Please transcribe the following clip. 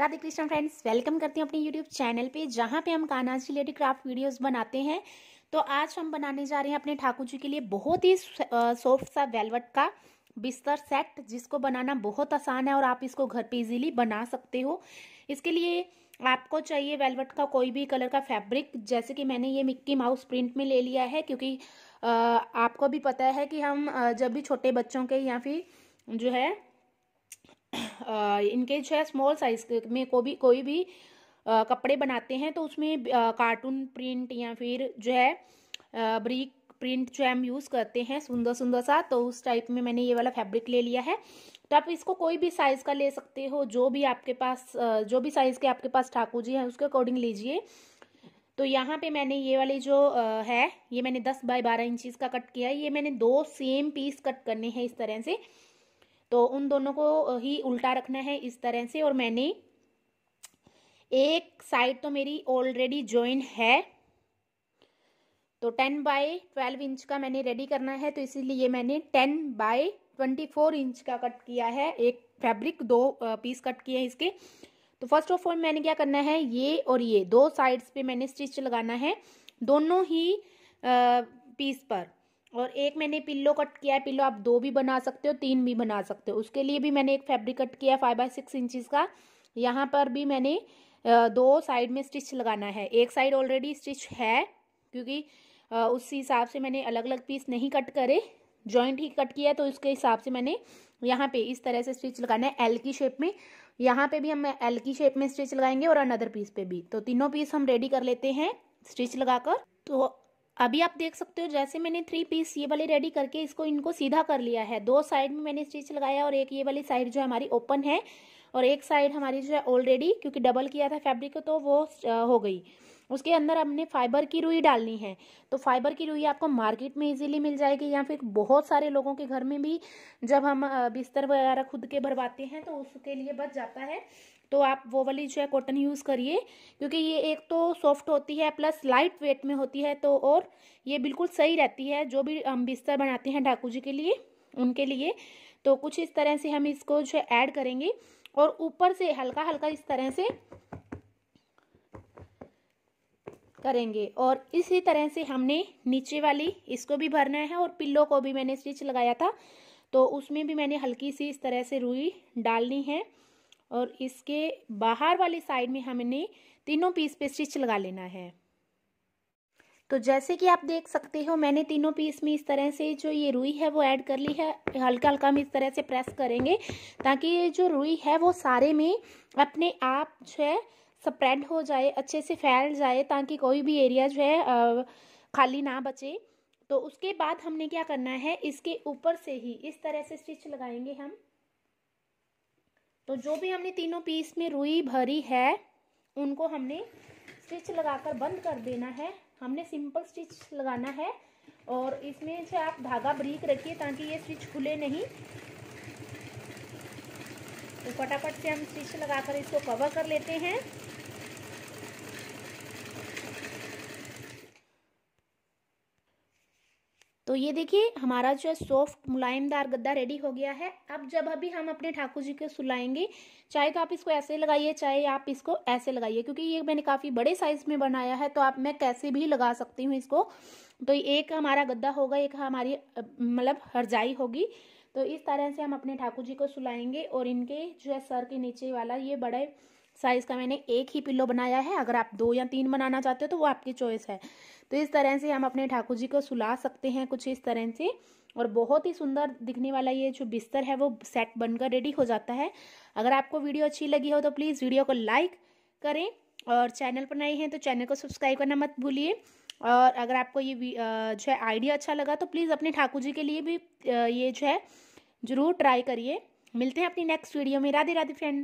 Radhe Krishna friends welcome करते हैं अपने यूट्यूब चैनल पे जहाँ पे हम Kanha ji related craft videos बनाते हैं तो आज हम बनाने जा रहे हैं अपने ठाकुर जी के लिए बहुत ही सॉफ्ट सा वेलवेट का बिस्तर सेट जिसको बनाना बहुत आसान है और आप इसको घर पे इजीली बना सकते हो इसके लिए आपको चाहिए वेलवेट का कोई भी कलर का फैब्रिक जैसे कि मैंने ये मिक्की माउस प्रिंट में ले लिया है क्योंकि आपको भी पता है कि हम जब भी छोटे बच्चों के या फिर जो है इनके जो है स्मॉल साइज में को भी कोई भी आ, कपड़े बनाते हैं तो उसमें आ, कार्टून प्रिंट या फिर जो है आ, ब्रिक प्रिंट जो हम यूज़ करते हैं सुंदर सुंदर सा तो उस टाइप में मैंने ये वाला फैब्रिक ले लिया है तो आप इसको कोई भी साइज़ का ले सकते हो जो भी आपके पास जो भी साइज़ के आपके पास ठाकुर जी हैं उसके अकॉर्डिंग लीजिए तो यहाँ पे मैंने ये वाले जो है ये मैंने दस बाय बारह इंचज़ का कट किया है ये मैंने दो सेम पीस कट करने हैं इस तरह से तो उन दोनों को ही उल्टा रखना है इस तरह से और मैंने एक साइड तो मेरी ऑलरेडी ज्वाइन है तो टेन बाय ट्वेल्व इंच का मैंने रेडी करना है तो इसीलिए मैंने ten by twenty four inch का कट किया है एक फैब्रिक दो पीस कट किए हैं इसके तो फर्स्ट ऑफ ऑल मैंने क्या करना है ये और ये दो साइड्स पे मैंने स्टिच लगाना है दोनों ही पीस पर और एक मैंने पिल्लो कट किया है पिल्लो आप दो भी बना सकते हो तीन भी बना सकते हो उसके लिए भी मैंने एक फैब्रिक कट किया है फाइव बाई सिक्स इंचज़ का यहाँ पर भी मैंने दो साइड में स्टिच लगाना है एक साइड ऑलरेडी स्टिच है क्योंकि उस हिसाब से मैंने अलग अलग पीस नहीं कट करे जॉइंट ही कट किया तो उसके हिसाब से मैंने यहाँ पे इस तरह से स्टिच लगाना है एल की शेप में यहाँ पे भी हम एल की शेप में स्टिच लगाएंगे और अनदर पीस पे भी तो तीनों पीस हम रेडी कर लेते हैं स्टिच लगाकर तो अभी आप देख सकते हो जैसे मैंने थ्री पीस ये वाले रेडी करके इसको इनको सीधा कर लिया है दो साइड में मैंने स्टिच लगाया और एक ये वाली साइड जो हमारी ओपन है और एक साइड हमारी जो है ऑलरेडी क्योंकि डबल किया था फैब्रिक को तो वो हो गई उसके अंदर हमने फाइबर की रुई डालनी है तो फाइबर की रुई आपको मार्केट में इजीली मिल जाएगी या फिर बहुत सारे लोगों के घर में भी जब हम बिस्तर वगैरह खुद के भरवाते हैं तो उसके लिए बच जाता है तो आप वो वाली जो है कॉटन यूज़ करिए क्योंकि ये एक तो सॉफ्ट होती है प्लस लाइट वेट में होती है तो और ये बिल्कुल सही रहती है जो भी हम बिस्तर बनाते हैं ढाकू जी के लिए उनके लिए तो कुछ इस तरह से हम इसको जो है ऐड करेंगे और ऊपर से हल्का हल्का इस तरह से करेंगे और इसी तरह से हमने नीचे वाली इसको भी भरना है और पिल्लो को भी मैंने स्टिच लगाया था तो उसमें भी मैंने हल्की सी इस तरह से रुई डालनी है और इसके बाहर वाली साइड में हमने तीनों पीस पे स्टिच लगा लेना है तो जैसे कि आप देख सकते हो मैंने तीनों पीस में इस तरह से जो ये रुई है वो ऐड कर ली है हल्का हल्का हम इस तरह से प्रेस करेंगे ताकि ये जो रुई है वो सारे में अपने आप जो है स्प्रेड हो जाए अच्छे से फैल जाए ताकि कोई भी एरिया जो है खाली ना बचे तो उसके बाद हमने क्या करना है इसके ऊपर से ही इस तरह से स्टिच लगाएंगे हम तो जो भी हमने तीनों पीस में रुई भरी है उनको हमने स्टिच लगाकर बंद कर देना है हमने सिंपल स्टिच लगाना है और इसमें से आप धागा ब्रीक रखिए ताकि ये स्टिच खुले नहीं तो फटाफट से हम स्टिच लगाकर इसको कवर कर लेते हैं तो ये देखिए हमारा जो है सॉफ्ट मुलायमदार गद्दा रेडी हो गया है अब जब अभी हम अपने ठाकुर जी को सुलाएंगे चाहे तो आप इसको ऐसे लगाइए चाहे आप इसको ऐसे लगाइए क्योंकि ये मैंने काफ़ी बड़े साइज़ में बनाया है तो आप मैं कैसे भी लगा सकती हूँ इसको तो एक हमारा गद्दा होगा एक हमारी मतलब हरजाई होगी तो इस तरह से हम अपने ठाकुर जी को सुलाएंगे और इनके जो है सर के नीचे वाला ये बड़े साइज़ का मैंने एक ही पिल्लो बनाया है अगर आप दो या तीन बनाना चाहते हो तो वो आपकी चॉइस है तो इस तरह से हम अपने ठाकुर जी को सुला सकते हैं कुछ इस तरह से और बहुत ही सुंदर दिखने वाला ये जो बिस्तर है वो सेट बनकर रेडी हो जाता है अगर आपको वीडियो अच्छी लगी हो तो प्लीज़ वीडियो को लाइक करें और चैनल पर नए हैं तो चैनल को सब्सक्राइब करना मत भूलिए और अगर आपको ये जो है आइडिया अच्छा लगा तो प्लीज़ अपने ठाकुर जी के लिए भी ये जो है ज़रूर ट्राई करिए मिलते हैं अपनी नेक्स्ट वीडियो में राधे राधे फ्रेंड्स